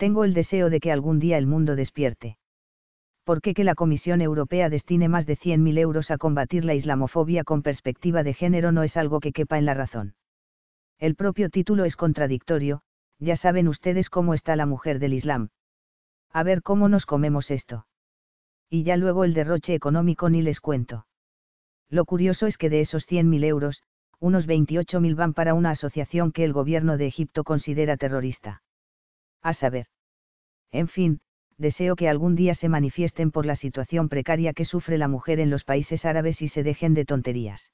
tengo el deseo de que algún día el mundo despierte. ¿Por qué que la Comisión Europea destine más de 100.000 euros a combatir la islamofobia con perspectiva de género no es algo que quepa en la razón? El propio título es contradictorio, ya saben ustedes cómo está la mujer del Islam. A ver cómo nos comemos esto. Y ya luego el derroche económico ni les cuento. Lo curioso es que de esos 100.000 euros, unos 28.000 van para una asociación que el gobierno de Egipto considera terrorista a saber. En fin, deseo que algún día se manifiesten por la situación precaria que sufre la mujer en los países árabes y se dejen de tonterías.